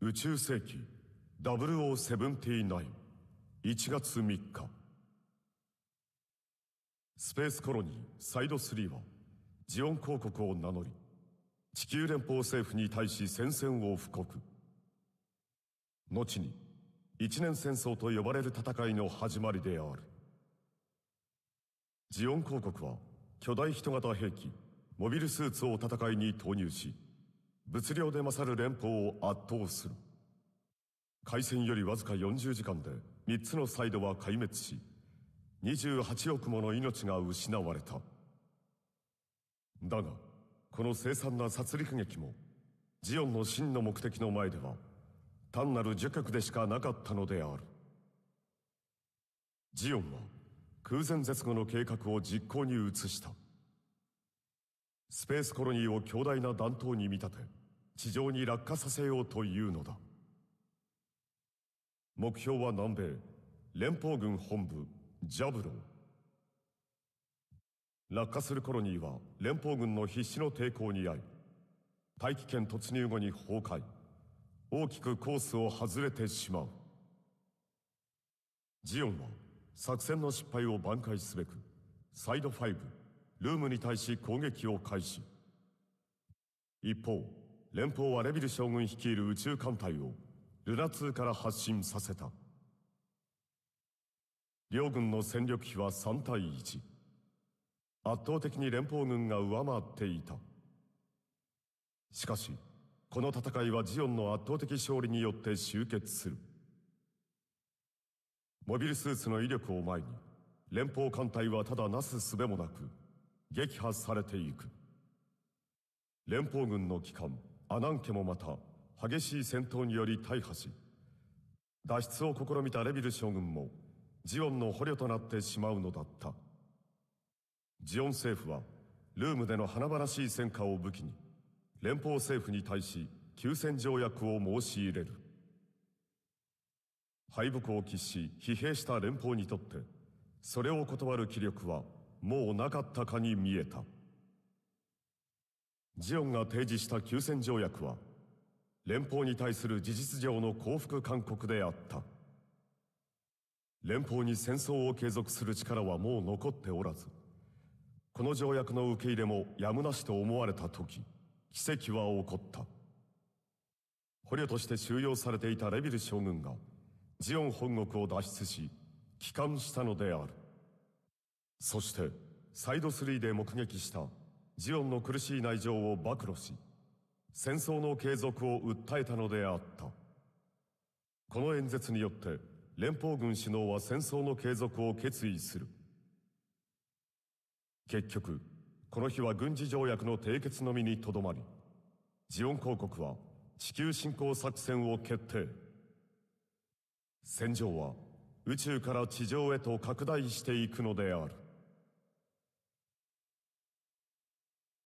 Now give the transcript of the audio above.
宇宙世紀0079月3日スペースコロニーサイド3はジオン公国を名乗り地球連邦政府に対し戦線を布告後に一年戦争と呼ばれる戦いの始まりであるジオン公国は巨大人型兵器モビルスーツを戦いに投入し物量で勝る連邦を圧倒する開戦よりわずか40時間で3つのサイドは壊滅し28億もの命が失われただがこの凄惨な殺戮劇もジオンの真の目的の前では単なる呪脚でしかなかったのであるジオンは空前絶後の計画を実行に移したスペースコロニーを強大な弾頭に見立て地上に落下させようというのだ目標は南米連邦軍本部ジャブロー落下するコロニーは連邦軍の必死の抵抗に遭い大気圏突入後に崩壊大きくコースを外れてしまうジオンは作戦の失敗を挽回すべくサイド5ルームに対し攻撃を開始一方連邦はレビル将軍率いる宇宙艦隊をルナ2から発進させた両軍の戦力比は3対1圧倒的に連邦軍が上回っていたしかしこの戦いはジオンの圧倒的勝利によって終結するモビルスーツの威力を前に連邦艦隊はただなすすべもなく撃破されていく連邦軍の機関アナン家もまた激しい戦闘により大破し脱出を試みたレビル将軍もジオンの捕虜となってしまうのだったジオン政府はルームでの華々しい戦果を武器に連邦政府に対し休戦条約を申し入れる敗北を喫し疲弊した連邦にとってそれを断る気力はもうなかったかに見えたジオンが提示した休戦条約は連邦に対する事実上の降伏勧告であった連邦に戦争を継続する力はもう残っておらずこの条約の受け入れもやむなしと思われた時奇跡は起こった捕虜として収容されていたレビル将軍がジオン本国を脱出し帰還したのであるそしてサイド3で目撃したジオンの苦しい内情を暴露し戦争の継続を訴えたのであったこの演説によって連邦軍首脳は戦争の継続を決意する結局この日は軍事条約の締結のみにとどまりジオン公国は地球侵攻作戦を決定戦場は宇宙から地上へと拡大していくのである